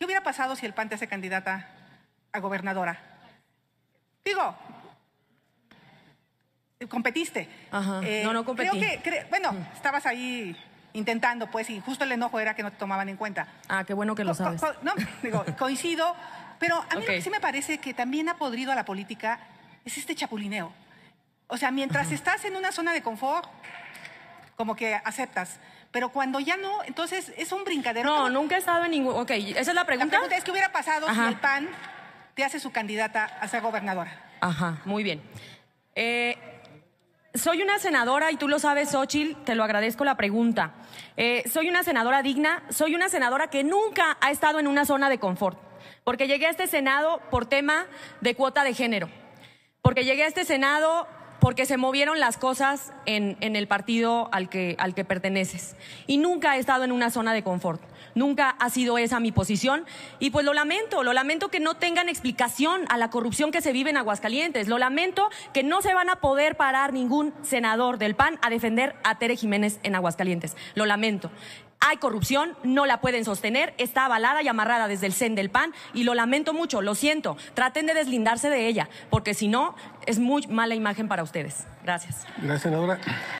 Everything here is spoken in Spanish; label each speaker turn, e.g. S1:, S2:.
S1: ¿Qué hubiera pasado si el PAN te hace candidata a gobernadora? Digo, competiste. Ajá. no, eh, no competí. Creo que, bueno, mm. estabas ahí intentando, pues, y justo el enojo era que no te tomaban en cuenta. Ah, qué bueno que lo sabes. no, digo, coincido, pero a mí lo que sí me parece que también ha podrido a la política es este chapulineo. O sea, mientras estás en una zona de confort, como que aceptas. Pero cuando ya no, entonces es un brincadero. No, nunca he estado en ningún. Ok,
S2: esa es la pregunta. La pregunta es: ¿qué hubiera pasado si el PAN te hace su candidata a ser gobernadora? Ajá, muy bien. Eh, soy una senadora, y tú lo sabes, Xochitl, te lo agradezco la pregunta. Eh, soy una senadora digna, soy una senadora que nunca ha estado en una zona de confort, porque llegué a este Senado por tema de cuota de género, porque llegué a este Senado porque se movieron las cosas en, el partido al que, al que perteneces. Y nunca he estado en una zona de confort, nunca ha sido esa mi posición. Y pues lo lamento, lo lamento que no tengan explicación a la corrupción que se vive en Aguascalientes, lo lamento que no se van a poder parar ningún senador del PAN a defender a Tere Jiménez en Aguascalientes, lo lamento. Hay corrupción, no la pueden sostener, está avalada y amarrada desde el sen del PAN y lo lamento mucho, lo siento. Traten de deslindarse de ella, porque si no, es muy mala imagen para ustedes. Gracias.
S1: Gracias,